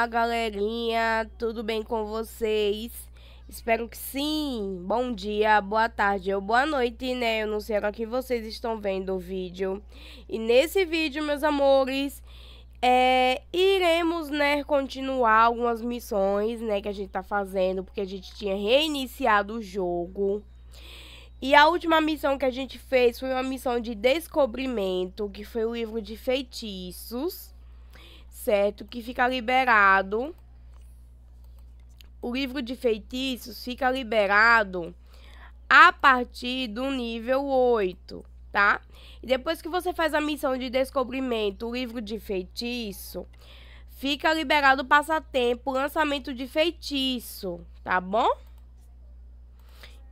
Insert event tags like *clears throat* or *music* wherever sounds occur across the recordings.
Olá, galerinha, tudo bem com vocês? Espero que sim. Bom dia, boa tarde ou boa noite, né? Eu não sei agora é que vocês estão vendo o vídeo. E nesse vídeo, meus amores, é, iremos, né, continuar algumas missões, né, que a gente tá fazendo, porque a gente tinha reiniciado o jogo. E a última missão que a gente fez foi uma missão de descobrimento, que foi o livro de feitiços certo? Que fica liberado. O livro de feitiços fica liberado a partir do nível 8, tá? E depois que você faz a missão de descobrimento, o livro de feitiço, fica liberado o passatempo, lançamento de feitiço, tá bom?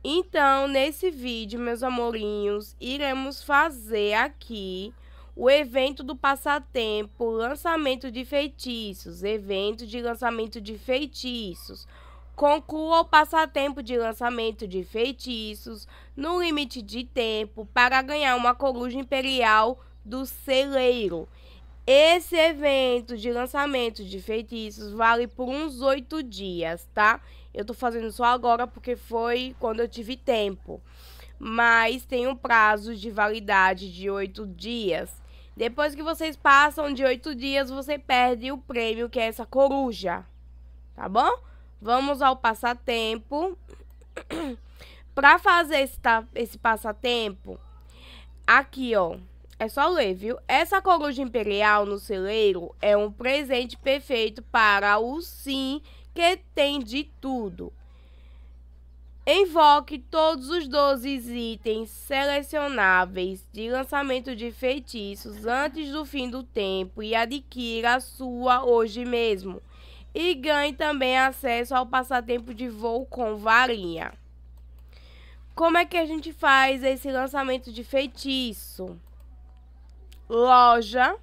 Então, nesse vídeo, meus amorinhos, iremos fazer aqui o evento do passatempo, lançamento de feitiços, evento de lançamento de feitiços. Conclua o passatempo de lançamento de feitiços no limite de tempo para ganhar uma coruja imperial do celeiro. Esse evento de lançamento de feitiços vale por uns oito dias, tá? Eu tô fazendo só agora porque foi quando eu tive tempo. Mas tem um prazo de validade de oito dias. Depois que vocês passam de oito dias, você perde o prêmio, que é essa coruja. Tá bom? Vamos ao passatempo. *clears throat* pra fazer esse, tá, esse passatempo, aqui, ó. É só ler, viu? Essa coruja imperial no celeiro é um presente perfeito para o sim que tem de tudo. Invoque todos os 12 itens selecionáveis de lançamento de feitiços antes do fim do tempo e adquira a sua hoje mesmo. E ganhe também acesso ao passatempo de voo com varinha. Como é que a gente faz esse lançamento de feitiço? Loja,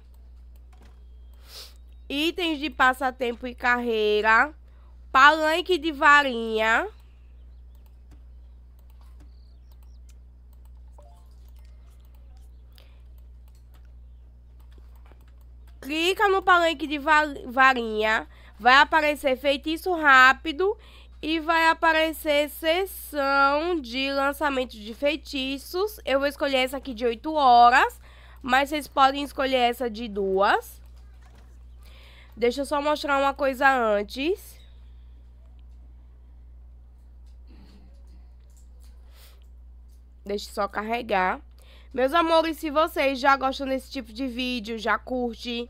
itens de passatempo e carreira, palanque de varinha clica no palanque de varinha, vai aparecer feitiço rápido e vai aparecer sessão de lançamento de feitiços. Eu vou escolher essa aqui de 8 horas, mas vocês podem escolher essa de duas. Deixa eu só mostrar uma coisa antes. Deixa só carregar. Meus amores, se vocês já gostam desse tipo de vídeo, já curte,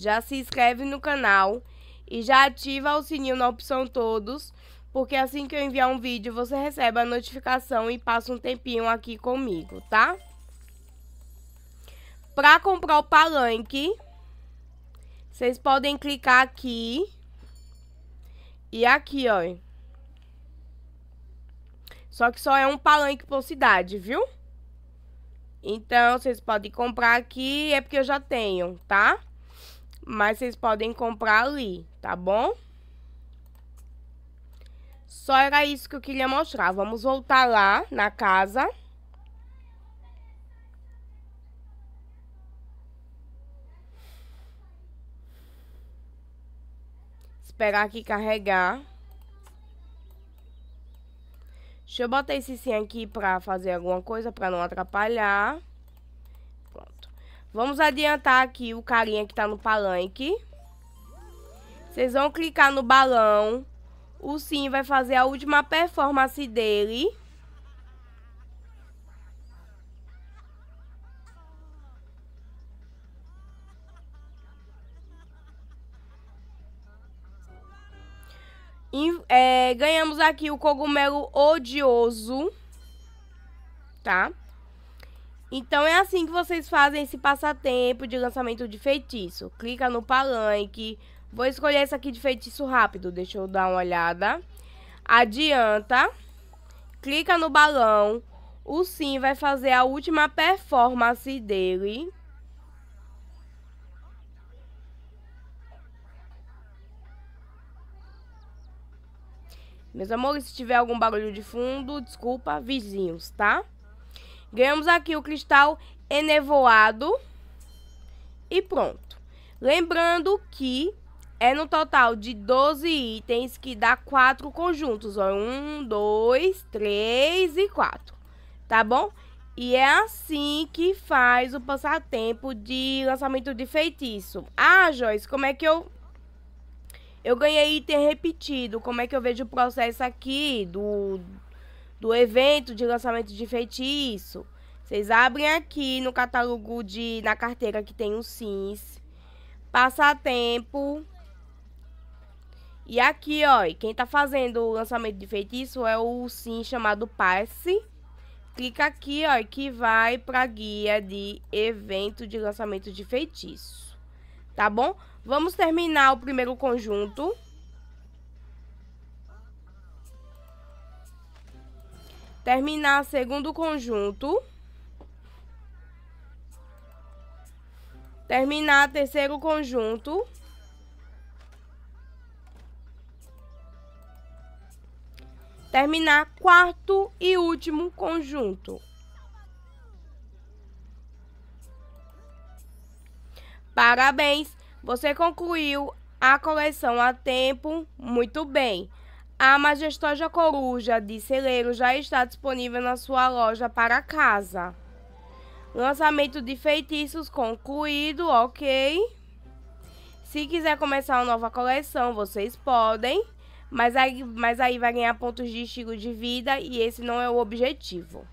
já se inscreve no canal e já ativa o sininho na opção todos, porque assim que eu enviar um vídeo você recebe a notificação e passa um tempinho aqui comigo, tá? Para comprar o palanque, vocês podem clicar aqui e aqui, ó. Só que só é um palanque por cidade, viu? Então, vocês podem comprar aqui, é porque eu já tenho, tá? Mas vocês podem comprar ali, tá bom? Só era isso que eu queria mostrar. Vamos voltar lá na casa. Esperar aqui carregar. Deixa eu botar esse sim aqui pra fazer alguma coisa, pra não atrapalhar. Pronto. Vamos adiantar aqui o carinha que tá no palanque. Vocês vão clicar no balão. O Sim vai fazer a última performance dele. é, ganhamos aqui o cogumelo odioso, tá? Então é assim que vocês fazem esse passatempo de lançamento de feitiço. Clica no palanque. Vou escolher essa aqui de feitiço rápido. Deixa eu dar uma olhada. Adianta. Clica no balão. O Sim vai fazer a última performance dele. Meus amores, se tiver algum barulho de fundo, desculpa, vizinhos, tá? Ganhamos aqui o cristal enevoado e pronto. Lembrando que é no total de 12 itens que dá 4 conjuntos. Ó. 1, 2, 3 e 4. Tá bom? E é assim que faz o passatempo de lançamento de feitiço. Ah, Joyce, como é que eu... Eu ganhei item repetido. Como é que eu vejo o processo aqui do, do evento de lançamento de feitiço. Vocês abrem aqui no catálogo de na carteira que tem o Sims, passatempo. E aqui, ó, quem tá fazendo o lançamento de feitiço é o sim chamado Passe. Clica aqui, ó, que vai pra guia de evento de lançamento de feitiço. Tá bom? Vamos terminar o primeiro conjunto. terminar segundo conjunto, terminar terceiro conjunto, terminar quarto e último conjunto. Parabéns, você concluiu a coleção a tempo muito bem. A majestosa coruja de celeiro já está disponível na sua loja para casa. Lançamento de feitiços concluído, ok? Se quiser começar uma nova coleção, vocês podem, mas aí, mas aí vai ganhar pontos de estilo de vida e esse não é o objetivo.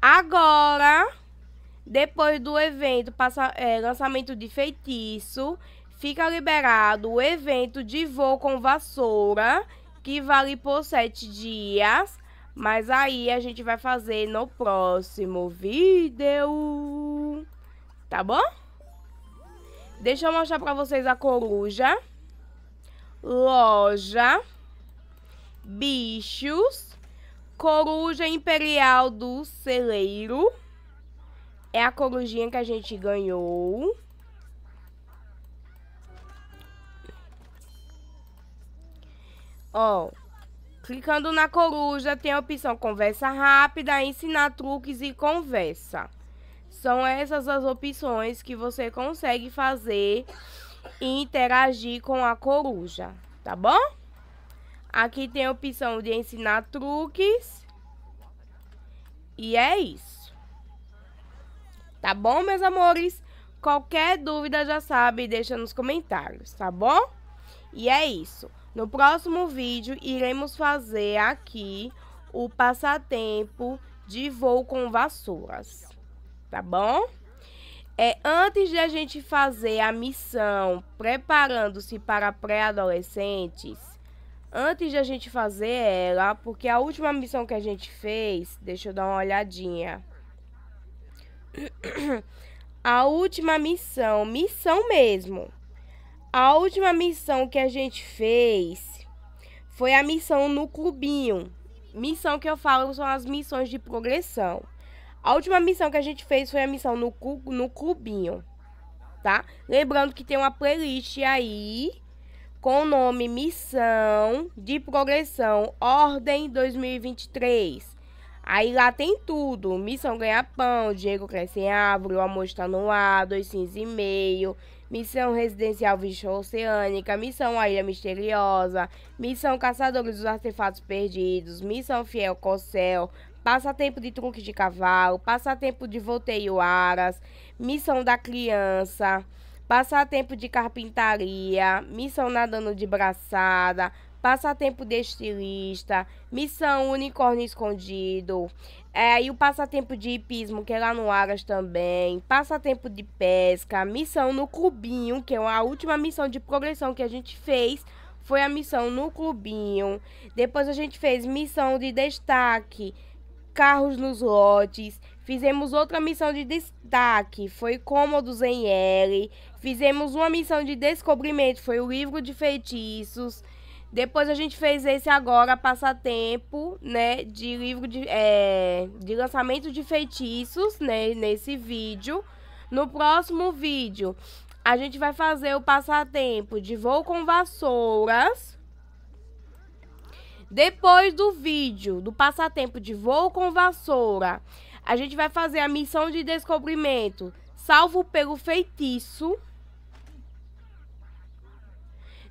Agora, depois do evento passa, é, lançamento de feitiço, fica liberado o evento de voo com vassoura que vale por sete dias. Mas aí a gente vai fazer no próximo vídeo. Tá bom? Deixa eu mostrar pra vocês a coruja. Loja. Bichos. Coruja Imperial do Celeiro. É a corujinha que a gente ganhou. Ó, clicando na coruja tem a opção conversa rápida, ensinar truques e conversa. São essas as opções que você consegue fazer e interagir com a coruja, tá bom? Aqui tem a opção de ensinar truques. E é isso. Tá bom, meus amores? Qualquer dúvida já sabe, deixa nos comentários, tá bom? E é isso. No próximo vídeo, iremos fazer aqui o passatempo de voo com vassouras, tá bom? É, antes de a gente fazer a missão preparando-se para pré-adolescentes, antes de a gente fazer ela, porque a última missão que a gente fez, deixa eu dar uma olhadinha. *clears throat* A última missão, missão mesmo, a última missão que a gente fez foi a missão no cubinho. Missão que eu falo são as missões de progressão. A última missão que a gente fez foi a missão no, no cubinho, tá? Lembrando que tem uma playlist aí com o nome Missão de Progressão Ordem 2023. Aí lá tem tudo. Missão Ganha Pão, Diego Cresce em Árvore, O Amor Está No Ar, Dois Cinza e Meio, Missão Residencial Vista Oceânica, Missão A Ilha Misteriosa, Missão Caçadores dos Artefatos Perdidos, Missão Fiel Cossel, Passatempo de Truque de Cavalo, Passatempo de Volteio Aras, Missão da Criança, Passatempo de Carpintaria, Missão Nadando de Braçada, Passatempo de Estilista, Missão Unicórnio Escondido, é, e o Passatempo de Hipismo, que é lá no Aras também, Passatempo de Pesca, Missão no Clubinho, que é a última missão de progressão que a gente fez, foi a missão no Clubinho. Depois a gente fez missão de destaque, carros nos lotes. Fizemos outra missão de destaque, foi cômodos em L. Fizemos uma missão de descobrimento, foi o livro de feitiços. Depois a gente fez esse agora, passatempo, né? De livro de, é, de lançamento de feitiços, né? Nesse vídeo. No próximo vídeo, a gente vai fazer o passatempo de voo com vassouras. Depois do vídeo do passatempo de voo com vassoura, a gente vai fazer a missão de descobrimento salvo pelo feitiço.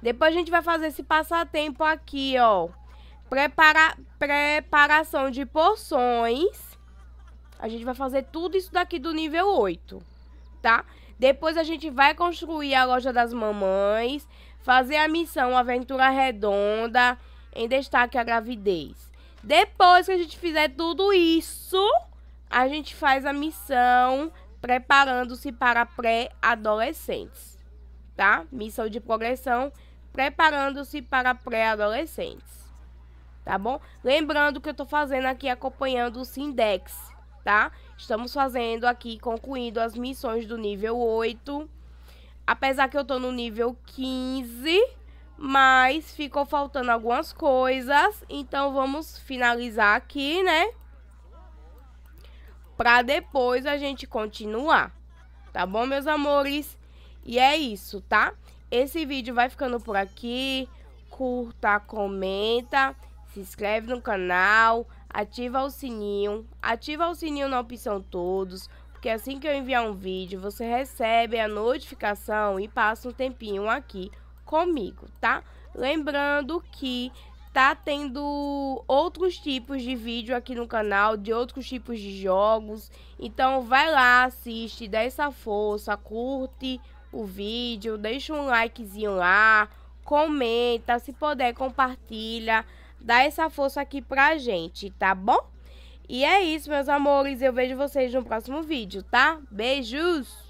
Depois a gente vai fazer esse passatempo aqui, ó. Prepara... Preparação de porções. A gente vai fazer tudo isso daqui do nível 8, tá? Depois a gente vai construir a loja das mamães, fazer a missão Aventura Redonda, em destaque a gravidez. Depois que a gente fizer tudo isso, a gente faz a missão preparando-se para pré-adolescentes, tá? Missão de progressão preparando-se para pré-adolescentes. Tá bom? Lembrando que eu estou fazendo aqui acompanhando o Sindex, tá? Estamos fazendo aqui, concluindo as missões do nível 8. Apesar que eu estou no nível 15, mas ficou faltando algumas coisas. Então vamos finalizar aqui, né? Para depois a gente continuar. Tá bom, meus amores? E é isso, tá? Esse vídeo vai ficando por aqui. Curta, comenta, se inscreve no canal, ativa o sininho. Ativa o sininho na opção todos, porque assim que eu enviar um vídeo, você recebe a notificação e passa um tempinho aqui comigo, tá? Lembrando que tá tendo outros tipos de vídeo aqui no canal, de outros tipos de jogos. Então vai lá, assiste, dá essa força, curte, o vídeo, deixa um likezinho lá, comenta, se puder compartilha, dá essa força aqui pra gente, tá bom? E é isso, meus amores, eu vejo vocês no próximo vídeo, tá? Beijos!